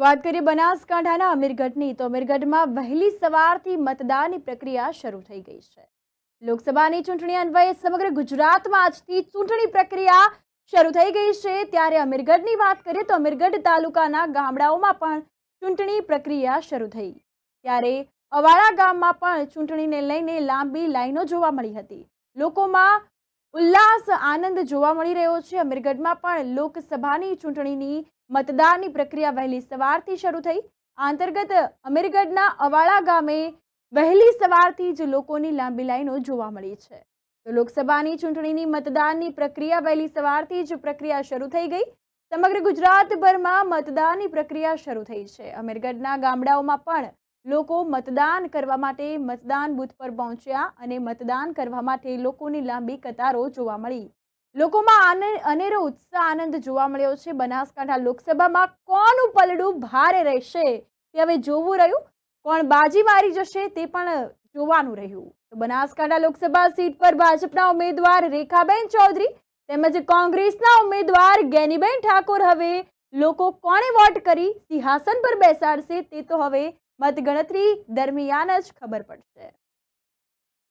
વાત કરીએ બનાસકાંઠાના અમીરગઢની તો અમીરગઢમાં વહેલી સવારથી મતદાનની પ્રક્રિયા શરૂ થઈ ગઈ છે લોકસભાની ચૂંટણી અન્વયે સમગ્ર ગુજરાતમાં આજથી ચૂંટણી પ્રક્રિયા શરૂ થઈ ગઈ છે ત્યારે અમીરગઢની વાત કરીએ તો અમીરગઢ તાલુકાના ગામડાઓમાં પણ ચૂંટણી પ્રક્રિયા શરૂ થઈ ત્યારે અવાળા ગામમાં પણ ચૂંટણીને લઈને લાંબી લાઈનો જોવા મળી હતી લોકોમાં ઉલ્લાસ આનંદ જોવા મળી રહ્યો છે અમીરગઢમાં પણ લોકસભાની ચૂંટણીની મતદાનની પ્રક્રિયા વહેલી સવારથી શરૂ થઈ આ અંતર્ગત અમીરગઢના અવાળા ગામે વહેલી સવારથી જ લોકોની લાંબી લાઈનો જોવા મળી છે તો લોકસભાની ચૂંટણીની મતદાનની પ્રક્રિયા વહેલી સવારથી જ પ્રક્રિયા શરૂ થઈ ગઈ સમગ્ર ગુજરાતભરમાં મતદાનની પ્રક્રિયા શરૂ થઈ છે અમીરગઢના ગામડાઓમાં પણ લોકો મતદાન કરવા માટે મતદાન બૂથ પર પહોંચ્યા અને મતદાન કરવા માટે લોકોની લાંબી કતારો જોવા મળી લોકોમાં અનેરો ઉત્સાહ આનંદ જોવા મળ્યો છે બનાસકાંઠા લોકસભામાં કોનું પલડું ભારે રહેશે તે હવે જોવું રહ્યું કોણ બાજી મારી જશે તે પણ જોવાનું રહ્યું તો બનાસકાંઠા લોકસભા સીટ પર ભાજપના ઉમેદવાર રેખાબેન ચૌધરી તેમજ કોંગ્રેસના ઉમેદવાર ગેનીબેન ઠાકોર હવે લોકો કોણે વોટ કરી સિંહાસન પર બેસાડશે તે તો હવે મતગણતરી દરમિયાન જ ખબર પડશે